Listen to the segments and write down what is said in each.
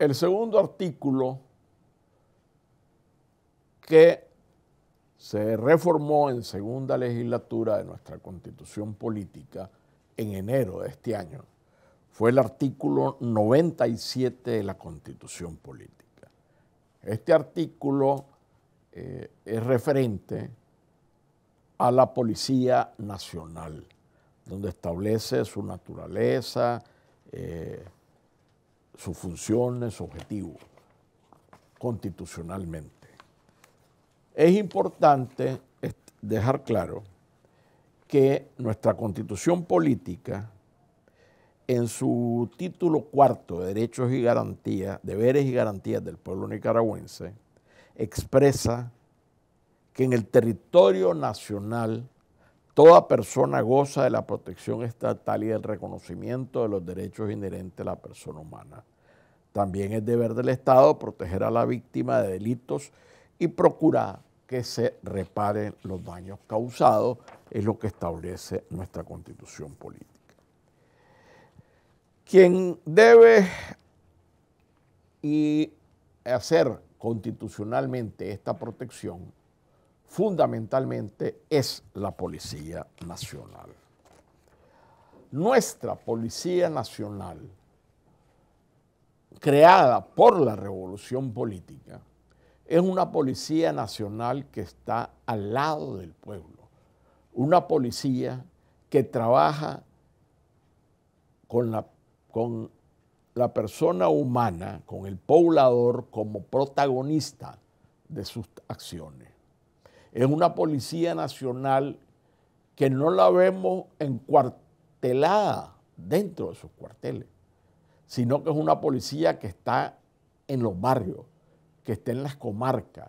el segundo artículo que se reformó en segunda legislatura de nuestra constitución política en enero de este año fue el artículo 97 de la constitución política. Este artículo eh, es referente a la Policía Nacional, donde establece su naturaleza, eh, su funciones, su objetivo constitucionalmente. Es importante dejar claro que nuestra constitución política, en su título cuarto de Derechos y Garantías, Deberes y Garantías del Pueblo Nicaragüense, expresa que en el territorio nacional toda persona goza de la protección estatal y del reconocimiento de los derechos inherentes a la persona humana. También es deber del Estado proteger a la víctima de delitos y procurar que se reparen los daños causados, es lo que establece nuestra constitución política. Quien debe y hacer constitucionalmente esta protección fundamentalmente es la Policía Nacional. Nuestra Policía Nacional creada por la revolución política, es una policía nacional que está al lado del pueblo, una policía que trabaja con la, con la persona humana, con el poblador como protagonista de sus acciones. Es una policía nacional que no la vemos encuartelada dentro de sus cuarteles sino que es una policía que está en los barrios, que está en las comarcas,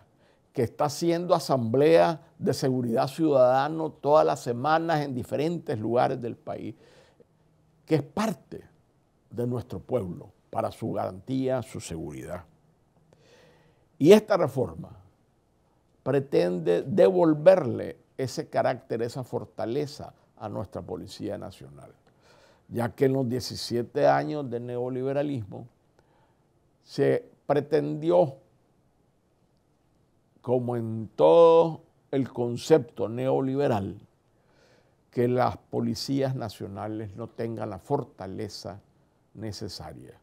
que está haciendo asambleas de seguridad ciudadano todas las semanas en diferentes lugares del país, que es parte de nuestro pueblo para su garantía, su seguridad. Y esta reforma pretende devolverle ese carácter, esa fortaleza a nuestra Policía Nacional ya que en los 17 años de neoliberalismo se pretendió, como en todo el concepto neoliberal, que las policías nacionales no tengan la fortaleza necesaria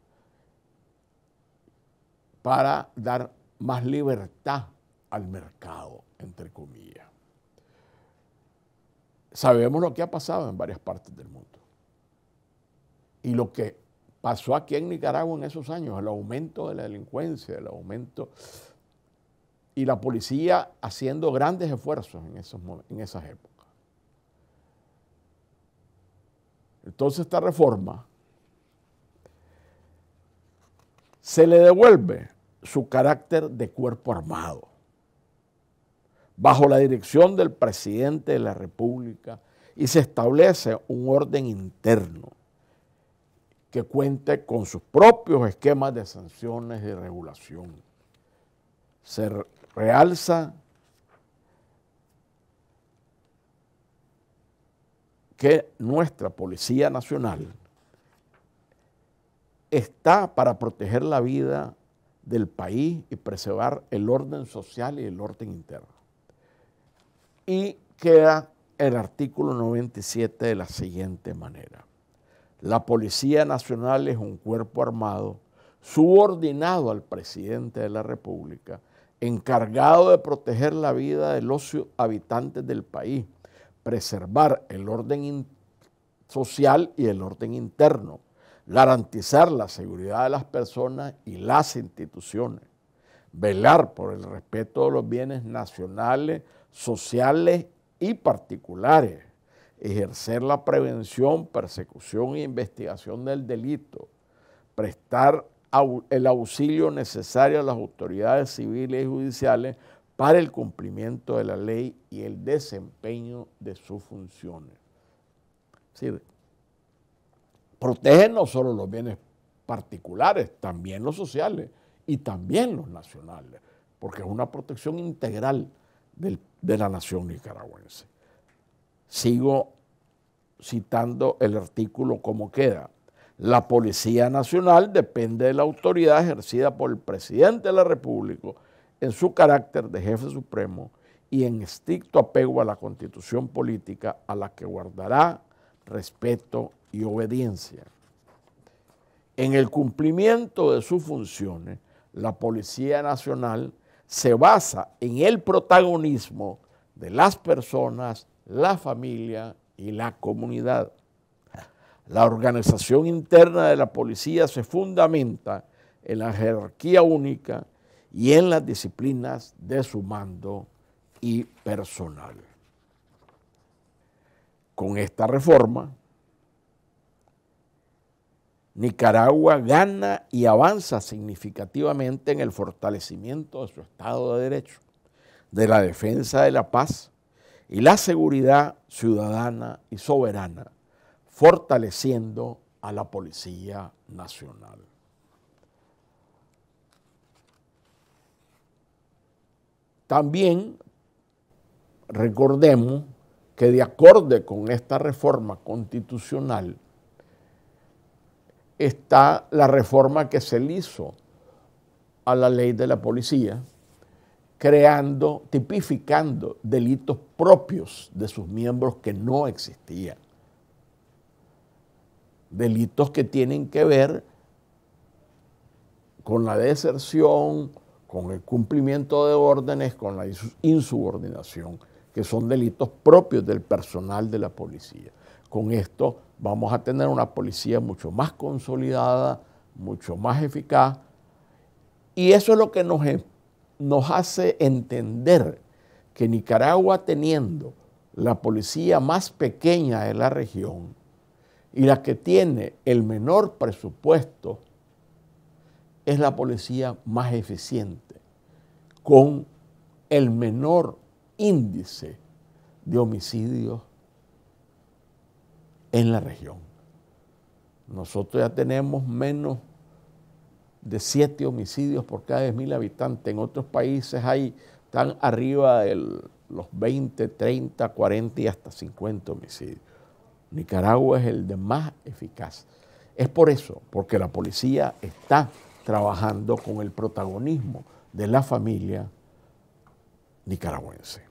para dar más libertad al mercado, entre comillas. Sabemos lo que ha pasado en varias partes del mundo. Y lo que pasó aquí en Nicaragua en esos años, el aumento de la delincuencia, el aumento... Y la policía haciendo grandes esfuerzos en, esos, en esas épocas. Entonces esta reforma se le devuelve su carácter de cuerpo armado, bajo la dirección del presidente de la República, y se establece un orden interno que cuente con sus propios esquemas de sanciones y regulación. Se realza que nuestra Policía Nacional está para proteger la vida del país y preservar el orden social y el orden interno. Y queda el artículo 97 de la siguiente manera la Policía Nacional es un cuerpo armado subordinado al presidente de la República, encargado de proteger la vida de los habitantes del país, preservar el orden social y el orden interno, garantizar la seguridad de las personas y las instituciones, velar por el respeto de los bienes nacionales, sociales y particulares, ejercer la prevención, persecución e investigación del delito, prestar el auxilio necesario a las autoridades civiles y judiciales para el cumplimiento de la ley y el desempeño de sus funciones. protege no solo los bienes particulares, también los sociales y también los nacionales, porque es una protección integral de la nación nicaragüense. Sigo citando el artículo como queda. La Policía Nacional depende de la autoridad ejercida por el presidente de la República en su carácter de jefe supremo y en estricto apego a la constitución política a la que guardará respeto y obediencia. En el cumplimiento de sus funciones, la Policía Nacional se basa en el protagonismo de las personas la familia y la comunidad. La organización interna de la policía se fundamenta en la jerarquía única y en las disciplinas de su mando y personal. Con esta reforma, Nicaragua gana y avanza significativamente en el fortalecimiento de su Estado de Derecho, de la defensa de la paz y la seguridad ciudadana y soberana, fortaleciendo a la Policía Nacional. También recordemos que de acuerdo con esta reforma constitucional está la reforma que se le hizo a la ley de la policía, creando, tipificando delitos propios de sus miembros que no existían. Delitos que tienen que ver con la deserción, con el cumplimiento de órdenes, con la insubordinación, que son delitos propios del personal de la policía. Con esto vamos a tener una policía mucho más consolidada, mucho más eficaz, y eso es lo que nos, nos hace entender que Nicaragua teniendo la policía más pequeña de la región y la que tiene el menor presupuesto, es la policía más eficiente, con el menor índice de homicidios en la región. Nosotros ya tenemos menos de siete homicidios por cada 10.000 habitantes. En otros países hay están arriba de los 20, 30, 40 y hasta 50 homicidios. Nicaragua es el de más eficaz. Es por eso, porque la policía está trabajando con el protagonismo de la familia nicaragüense.